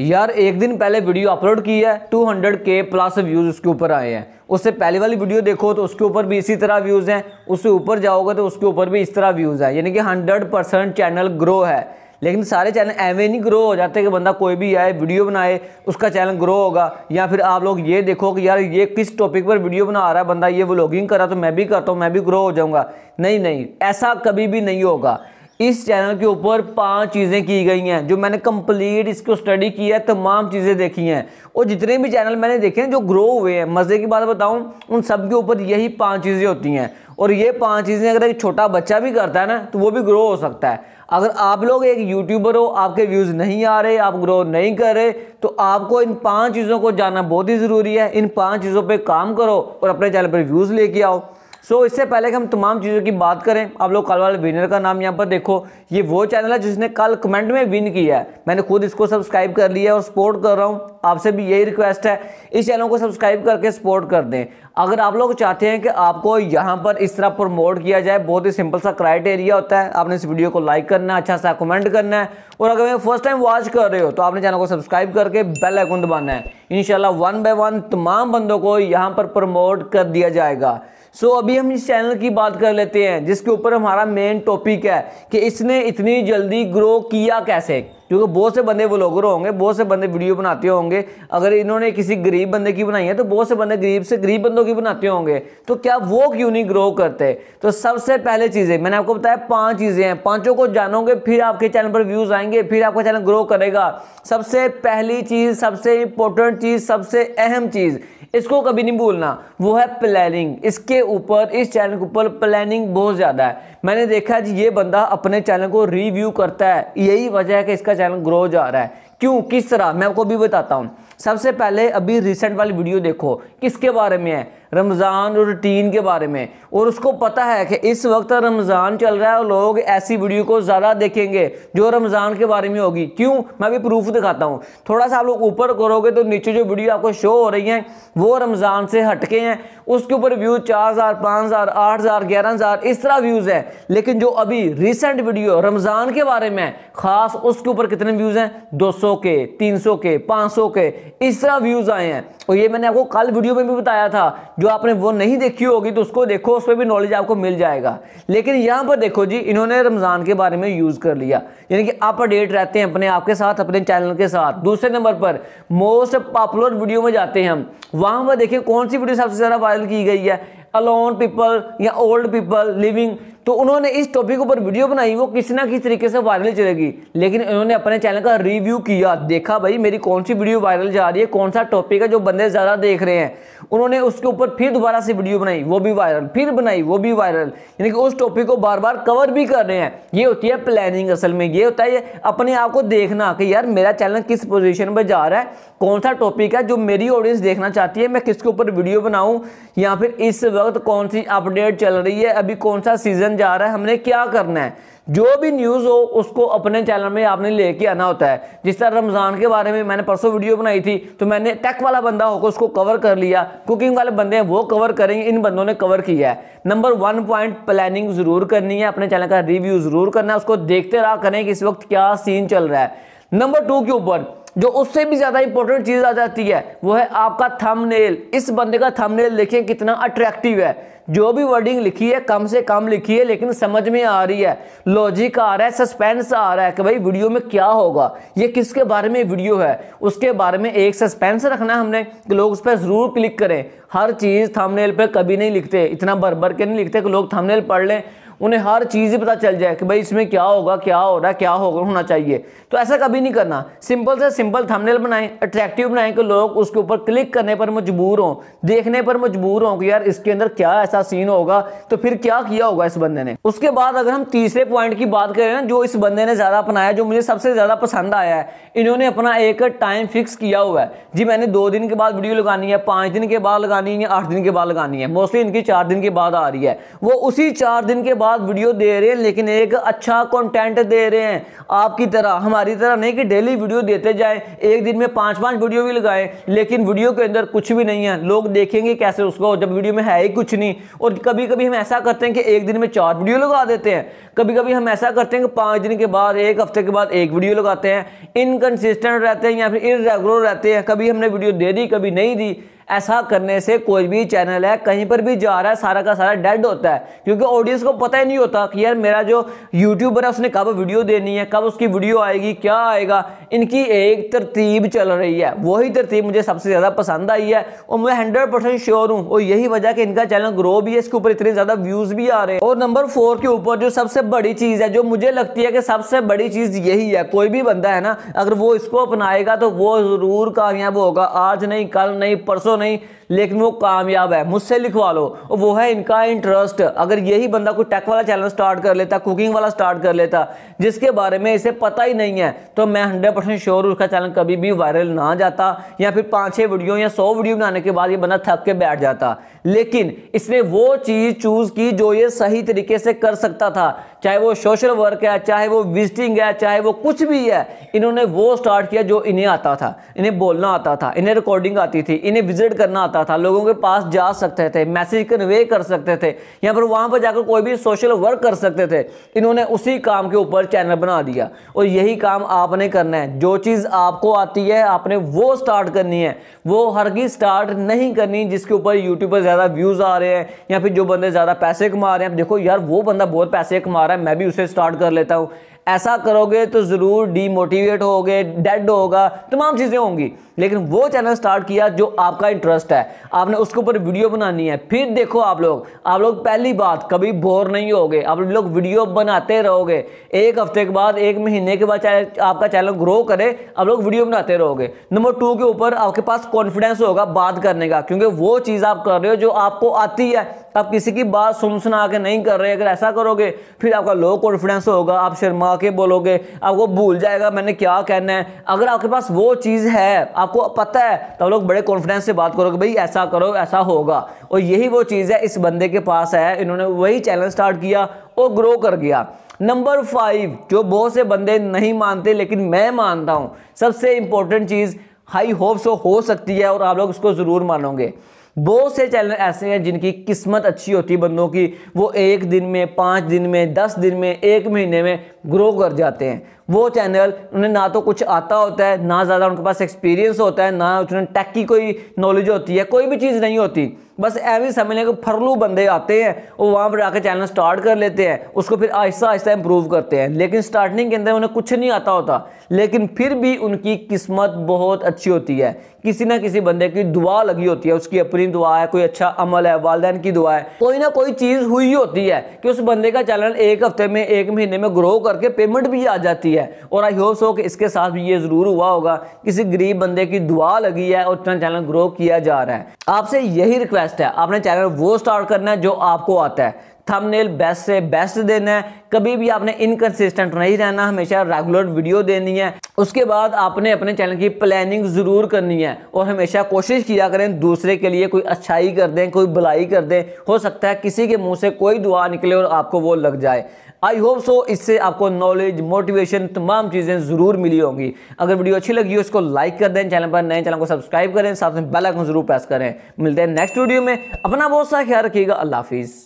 यार एक दिन पहले वीडियो अपलोड की है 200 के प्लस व्यूज़ उसके ऊपर आए हैं उससे पहले वाली वीडियो देखो तो उसके ऊपर भी इसी तरह व्यूज़ हैं उससे ऊपर जाओगे तो उसके ऊपर भी इस तरह व्यूज़ हैं यानी कि 100 परसेंट चैनल ग्रो है लेकिन सारे चैनल एवें नहीं ग्रो हो जाते कि बंदा कोई भी आए वीडियो बनाए उसका चैनल ग्रो होगा या फिर आप लोग ये देखो कि यार ये किस टॉपिक पर वीडियो बना रहा है बंदा ये व्लॉगिंग करा तो मैं भी करता हूँ मैं भी ग्रो हो जाऊँगा नहीं नहीं ऐसा कभी भी नहीं होगा इस चैनल के ऊपर पांच चीज़ें की गई हैं जो मैंने कंप्लीट इसको स्टडी किया है तमाम चीज़ें देखी हैं और जितने भी चैनल मैंने देखे हैं जो ग्रो हुए हैं मज़े की बात बताऊं उन सब के ऊपर यही पांच चीज़ें होती हैं और ये पांच चीज़ें अगर एक छोटा बच्चा भी करता है ना तो वो भी ग्रो हो सकता है अगर आप लोग एक यूट्यूबर हो आपके व्यूज़ नहीं आ रहे आप ग्रो नहीं कर रहे तो आपको इन पाँच चीज़ों को जानना बहुत ही ज़रूरी है इन पाँच चीज़ों पर काम करो और अपने चैनल पर व्यूज़ लेके आओ सो so, इससे पहले कि हम तमाम चीज़ों की बात करें आप लोग कल वाले विनर का नाम यहाँ पर देखो ये वो चैनल है जिसने कल कमेंट में विन किया है मैंने खुद इसको सब्सक्राइब कर लिया है और सपोर्ट कर रहा हूँ आपसे भी यही रिक्वेस्ट है इस चैनल को सब्सक्राइब करके सपोर्ट कर दें अगर आप लोग चाहते हैं कि आपको यहाँ पर इस तरह प्रमोट किया जाए बहुत ही सिंपल सा क्राइटेरिया होता है आपने इस वीडियो को लाइक करना है अच्छा सा कमेंट करना है और अगर मैं फर्स्ट टाइम वॉच कर रहे हो तो आपने चैनल को सब्सक्राइब करके बेल आइकन दबाना है इंशाल्लाह वन बाय वन तमाम बंदों को यहाँ पर प्रमोट कर दिया जाएगा सो so, अभी हम इस चैनल की बात कर लेते हैं जिसके ऊपर हमारा मेन टॉपिक है कि इसने इतनी जल्दी ग्रो किया कैसे क्योंकि बहुत से बंदे ब्लॉगर होंगे बहुत से बंदे वीडियो बनाते होंगे अगर इन्होंने किसी गरीब बंदे की बनाई है तो बहुत से बंदे गरीब से गरीब बंदों की बनाते होंगे तो क्या वो क्यों नहीं ग्रो करते तो सबसे पहले चीज़ें मैंने आपको बताया पाँच चीज़ें हैं पाँचों को जानोगे फिर आपके चैनल पर व्यूज़ आएंगे फिर आपका चैनल ग्रो करेगा सबसे पहली चीज़ सबसे इंपॉर्टेंट चीज़ सबसे अहम चीज़ इसको कभी नहीं भूलना वो है प्लानिंग इसके ऊपर इस चैनल के ऊपर प्लानिंग बहुत ज़्यादा है मैंने देखा है जी ये बंदा अपने चैनल को रिव्यू करता है यही वजह है कि इसका चैनल ग्रो जा रहा है क्यों किस तरह मैं आपको भी बताता हूँ सबसे पहले अभी रिसेंट वाली वीडियो देखो किसके बारे में है रमज़ान रूटीन के बारे में और उसको पता है कि इस वक्त रमज़ान चल रहा है और लोग ऐसी वीडियो को ज़्यादा देखेंगे जो रमज़ान के बारे में होगी क्यों मैं भी प्रूफ दिखाता हूँ थोड़ा सा आप लोग ऊपर करोगे तो नीचे जो वीडियो आपको शो हो रही हैं वो रमज़ान से हटके हैं उसके ऊपर व्यूज़ चार हज़ार पाँच हज़ार आठ हज़ार ग्यारह हज़ार इस तरह व्यूज़ है लेकिन जो अभी रिसेंट वीडियो रमज़ान के बारे में ख़ास उसके ऊपर कितने व्यूज़ हैं दो सौ के तीन सौ के पाँच सौ के इस तरह व्यूज़ आए हैं और ये मैंने आपको कल वीडियो में भी बताया था जो आपने वो नहीं देखी होगी तो उसको देखो उस पर भी नॉलेज आपको मिल जाएगा लेकिन यहाँ पर देखो जी इन्होंने रमज़ान के बारे में यूज़ कर लिया यानी कि आप अपडेट रहते हैं अपने आप के साथ अपने चैनल के साथ दूसरे नंबर पर मोस्ट पॉपुलर वीडियो में जाते हैं हम वहाँ पर देखें कौन सी वीडियो सबसे ज़्यादा वायरल की गई है अलोन पीपल या ओल्ड पीपल लिविंग तो उन्होंने इस टॉपिक ऊपर वीडियो बनाई वो किसी ना किसी तरीके से वायरल चलेगी लेकिन उन्होंने अपने चैनल का रिव्यू किया देखा भाई मेरी कौन सी वीडियो वायरल जा रही है कौन सा टॉपिक है जो बंदे ज़्यादा देख रहे हैं उन्होंने उसके ऊपर फिर दोबारा से वीडियो बनाई वो भी वायरल फिर बनाई वो भी वायरल यानी कि उस टॉपिक को बार बार कवर भी कर रहे हैं ये होती है प्लानिंग असल में ये होता है अपने आप को देखना कि यार मेरा चैनल किस पोजिशन पर जा रहा है कौन सा टॉपिक है जो मेरी ऑडियंस देखना चाहती है मैं किसके ऊपर वीडियो बनाऊँ या फिर इस वक्त कौन सी अपडेट चल रही है अभी कौन सा सीज़न क्वेश्चन जा रहा है हमने क्या करना है जो भी न्यूज़ हो उसको अपने चैनल में आपने लेके आना होता है जिस तरह रमज़ान के बारे में मैंने परसों वीडियो बनाई थी तो मैंने टेक वाला बंदा होकर उसको कवर कर लिया कुकिंग वाले बंदे हैं वो कवर करेंगे इन बंदों ने कवर किया है नंबर वन पॉइंट प्लानिंग ज़रूर करनी है अपने चैनल का रिव्यू ज़रूर करना है उसको देखते रहा करें कि इस वक्त क्या सीन चल रहा है नंबर टू के ऊपर जो उससे भी ज़्यादा इंपॉर्टेंट चीज़ आ जाती है वो है आपका थंबनेल इस बंदे का थंबनेल देखिए कितना अट्रैक्टिव है जो भी वर्डिंग लिखी है कम से कम लिखी है लेकिन समझ में आ रही है लॉजिक आ रहा है सस्पेंस आ रहा है कि भाई वीडियो में क्या होगा ये किसके बारे में वीडियो है उसके बारे में एक सस्पेंस रखना हमने कि लोग उस पर ज़रूर क्लिक करें हर चीज़ थंबनेल पर कभी नहीं लिखते इतना भर भर के नहीं लिखते कि लोग थंबनेल पढ़ लें उन्हें हर चीज़ ही पता चल जाए कि भाई इसमें क्या होगा क्या हो रहा है क्या होगा होना चाहिए तो ऐसा कभी नहीं करना सिंपल से सिंपल थंबनेल बनाएं अट्रैक्टिव बनाएं कि लोग उसके ऊपर क्लिक करने पर मजबूर हों देखने पर मजबूर हों कि यार इसके अंदर क्या ऐसा सीन होगा तो फिर क्या किया होगा इस बंदे ने उसके बाद अगर हम तीसरे पॉइंट की बात करें ना जो इस बंदे ने ज़्यादा अपनाया जो मुझे सबसे ज़्यादा पसंद आया है इन्होंने अपना एक टाइम फिक्स किया हुआ है जी मैंने दो दिन के बाद वीडियो लगानी है पाँच दिन के बाद लगानी है आठ दिन के बाद लगानी है मोस्टली इनकी चार दिन के बाद आ रही है वो उसी चार दिन के बाद वीडियो दे रहे हैं लेकिन एक अच्छा कंटेंट दे रहे हैं आपकी तरह हमारी तरह नहीं कि डेली वीडियो देते जाएं एक दिन में पांच पांच वीडियो भी लगाएं लेकिन वीडियो के अंदर कुछ भी नहीं है लोग देखेंगे कैसे उसको जब वीडियो में है ही कुछ नहीं और कभी कभी हम ऐसा करते हैं कि एक दिन में चार वीडियो लगा देते हैं कभी कभी हम ऐसा करते हैं कि पाँच दिन के बाद एक हफ्ते के बाद एक वीडियो लगाते हैं इनकन्सिस्टेंट रहते हैं या फिर इरेगुलर रहते हैं कभी हमने वीडियो दे दी कभी नहीं दी ऐसा करने से कोई भी चैनल है कहीं पर भी जा रहा है सारा का सारा डेड होता है क्योंकि ऑडियंस को पता ही नहीं होता कि यार मेरा जो यूट्यूबर है उसने कब वीडियो देनी है कब उसकी वीडियो आएगी क्या आएगा इनकी एक तरतीब चल रही है वही तरतीब मुझे सबसे ज़्यादा पसंद आई है और मैं हंड्रेड परसेंट श्योर हूँ और यही वजह कि इनका चैनल ग्रो भी है इसके ऊपर इतने ज़्यादा व्यूज़ भी आ रहे हैं और नंबर फोर के ऊपर जो सबसे बड़ी चीज़ है जो मुझे लगती है कि सबसे बड़ी चीज़ यही है कोई भी बंदा है ना अगर वो इसको अपनाएगा तो वो ज़रूर कामयाब होगा आज नहीं कल नहीं परसों तो नहीं लेकिन वो कामयाब है मुझसे लिखवा लो वो है इनका इंटरेस्ट अगर यही बंदा कोई टेक वाला चैनल स्टार्ट कर लेता कुकिंग वाला स्टार्ट कर लेता जिसके बारे में इसे पता ही नहीं है तो मैं हंड्रेड परसेंट श्योर उसका चैनल कभी भी वायरल ना जाता या फिर पाँच छः वीडियो या सौ वीडियो बनाने के बाद ये बंदा थक के बैठ जाता लेकिन इसने वो चीज़ चूज़ की जो ये सही तरीके से कर सकता था चाहे वो सोशल वर्क है चाहे वो विजिटिंग है चाहे वो कुछ भी है इन्होंने वो स्टार्ट किया जो इन्हें आता था इन्हें बोलना आता था इन्हें रिकॉर्डिंग आती थी इन्हें विजिट करना आता आता था लोगों के पास जा सकते थे मैसेज कन्वे कर सकते थे या फिर वहाँ पर जाकर कोई भी सोशल वर्क कर सकते थे इन्होंने उसी काम के ऊपर चैनल बना दिया और यही काम आपने करना है जो चीज़ आपको आती है आपने वो स्टार्ट करनी है वो हर की स्टार्ट नहीं करनी जिसके ऊपर यूट्यूब पर ज़्यादा व्यूज़ आ रहे हैं या फिर जो बंदे ज़्यादा पैसे कमा रहे हैं देखो यार वो बंदा बहुत पैसे कमा रहा है मैं भी उसे स्टार्ट कर लेता हूँ ऐसा करोगे तो ज़रूर डीमोटिवेट होगे डेड होगा तमाम चीज़ें होंगी लेकिन वो चैनल स्टार्ट किया जो आपका इंटरेस्ट है आपने उसके ऊपर वीडियो बनानी है फिर देखो आप लोग आप लोग पहली बात कभी बोर नहीं होगे आप लोग वीडियो बनाते रहोगे एक हफ्ते के बाद एक महीने के बाद आपका चैनल ग्रो करे आप लोग वीडियो बनाते रहोगे नंबर टू के ऊपर आपके पास कॉन्फिडेंस होगा बात करने का क्योंकि वो चीज़ आप कर रहे हो जो आपको आती है आप किसी की बात सुन सुना के नहीं कर रहे अगर ऐसा करोगे फिर आपका लो कॉन्फिडेंस होगा आप शर्मा કે બોલોગે આપકો ભૂલ જાયેગા મેને ક્યા કહેના હે અગર આપકે પાસ વો ચીઝ હે આપકો પતા હે તો આપ લોગ બડે કોન્ફિડન્સ સે વાત કરોગે ભઈ એસા કરો એસા હોગા ઓર યહી વો ચીઝ હે ઇસ બંદે કે પાસ હે ઇનહોને વહી ચેનલ સ્ટાર્ટ કિયા ઓર gro કર ગયા નંબર 5 જો બહો સે બંદે નહીં માનતે લેકિન મે માનતા હું સબસે ઇમ્પોર્ટન્ટ ચીઝ હાઈ હોપ સો હો સકતી હે ઓર આપ લોગ ઉસકો જરૂર માનોંગે बहुत से चैनल ऐसे हैं जिनकी किस्मत अच्छी होती है बंदों की वो एक दिन में पाँच दिन में दस दिन में एक महीने में ग्रो कर जाते हैं वो चैनल उन्हें ना तो कुछ आता होता है ना ज़्यादा उनके पास एक्सपीरियंस होता है ना उन्हें टैक्की की कोई नॉलेज होती है कोई भी चीज़ नहीं होती बस समझ समझने कि फरलू बंदे आते हैं और वहाँ पर आकर चैनल स्टार्ट कर लेते हैं उसको फिर आहिस्ता आहिस्ता इम्प्रूव करते हैं लेकिन स्टार्टिंग के अंदर उन्हें कुछ नहीं आता होता लेकिन फिर भी उनकी किस्मत बहुत अच्छी होती है किसी ना किसी बंदे की दुआ लगी होती है उसकी अपनी दुआ है कोई अच्छा अमल है वालदेन की दुआ है कोई ना कोई चीज़ हुई होती है कि उस बंदे का चैनल एक हफ्ते में एक महीने में ग्रो करके पेमेंट भी आ जाती है और आई होप सो कि इसके साथ भी ये ज़रूर हुआ होगा किसी गरीब बंदे की दुआ लगी है और उतना चैनल ग्रो किया जा रहा है आपसे यही रिक्वेस्ट बेस्ट है आपने चैनल वो स्टार्ट करना है जो आपको आता है थंबनेल बेस्ट से बेस्ट देना है कभी भी आपने इनकन्सिस्टेंट नहीं रहना हमेशा रेगुलर वीडियो देनी है उसके बाद आपने अपने चैनल की प्लानिंग ज़रूर करनी है और हमेशा कोशिश किया करें दूसरे के लिए कोई अच्छाई कर दें कोई भलाई कर दें हो सकता है किसी के मुंह से कोई दुआ निकले और आपको वो लग जाए आई होप सो इससे आपको नॉलेज मोटिवेशन तमाम चीज़ें ज़रूर मिली होंगी अगर वीडियो अच्छी लगी हो इसको लाइक कर दें चैनल पर नए चैनल को सब्सक्राइब करें साथ में बेल आइकन जरूर प्रेस करें मिलते हैं नेक्स्ट वीडियो में अपना बहुत सा ख्याल रखिएगा अल्लाह हाफिज़